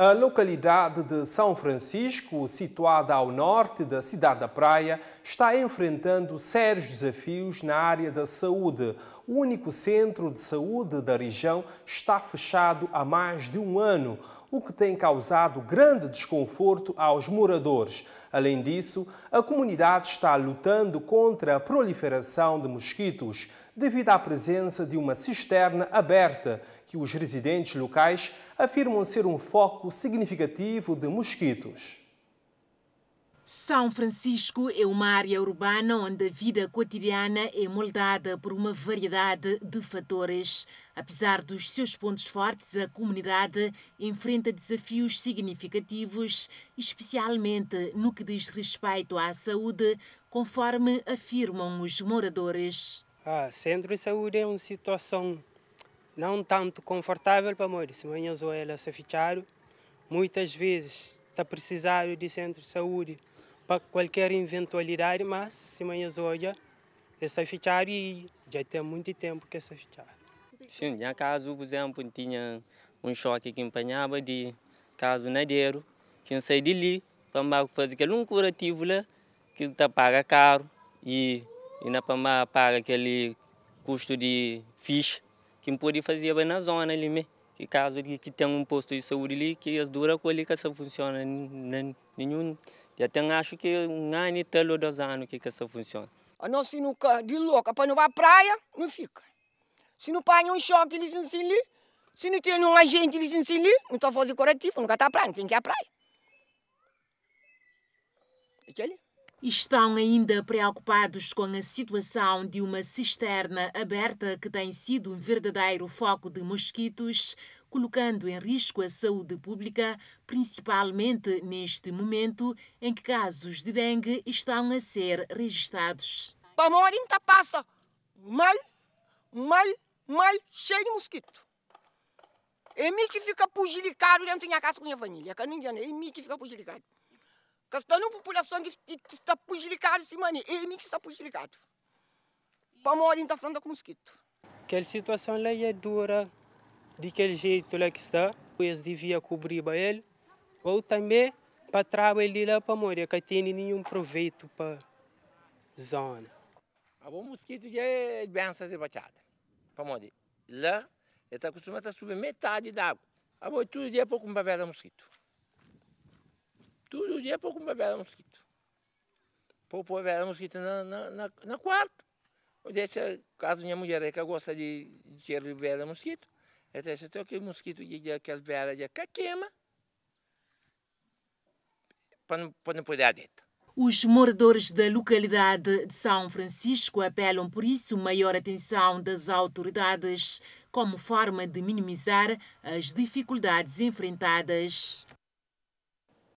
A localidade de São Francisco, situada ao norte da cidade da Praia, está enfrentando sérios desafios na área da saúde o único centro de saúde da região está fechado há mais de um ano, o que tem causado grande desconforto aos moradores. Além disso, a comunidade está lutando contra a proliferação de mosquitos, devido à presença de uma cisterna aberta, que os residentes locais afirmam ser um foco significativo de mosquitos. São Francisco é uma área urbana onde a vida cotidiana é moldada por uma variedade de fatores. Apesar dos seus pontos fortes, a comunidade enfrenta desafios significativos, especialmente no que diz respeito à saúde, conforme afirmam os moradores. Ah, centro de saúde é uma situação não tanto confortável para morrer. Se ou elas se fichar, muitas vezes está precisando de centro de saúde para qualquer eventualidade, mas se amanhã hoje essa fichar e já tem muito tempo que essa fichar. Sim, em caso, por exemplo, tinha um choque que empanhava de caso nadeiro, que sai de ali, para fazer aquele um curativo lá, que está paga caro e, e para paga aquele custo de ficha que podia fazer na zona ali mesmo e cazuri que tem um posto de saúde ali que as duas coisas que essa funciona nenhum já tem acho que um ano ou dois anos que isso funciona a ah, nossa se nunca de louca para não ir para praia não fica se não apanha um choque eles ensinam ali se não tem um agente eles ensinam ali não está fazendo corretivo nunca está praia não tem que ir à praia é ali Estão ainda preocupados com a situação de uma cisterna aberta que tem sido um verdadeiro foco de mosquitos, colocando em risco a saúde pública, principalmente neste momento em que casos de dengue estão a ser registados. Pamorinta tá passa mal, mal, mal, cheio de mosquito. É mim que fica pugilicado dentro da minha casa com a minha família, que ninguém, e é mim que fica pugilicado. Castanho população que, está prejudicada, sim, mano. E mim que está prejudicado. Para morrer, está falando com mosquito. Aquela situação lá é dura, de aquele jeito lá que está. Eles deviam cobrir para ele. Ou também para trabalhar lá para morrer, que tem nenhum proveito para a zona. O mosquito já é benção de bachada. Para morrer. Lá, ele está acostumado a subir metade da água. A tudo dia é pouco para ver mosquito. Todo dia é para comer mosquito. Para comer mosquito na, na, na, na quarto. Deixa, caso minha mulher que gosta de, de cheiro de vela mosquito, eu deixo até aquele mosquito de aquela vela de que queima para não, para não poder dentro. Os moradores da localidade de São Francisco apelam por isso maior atenção das autoridades como forma de minimizar as dificuldades enfrentadas.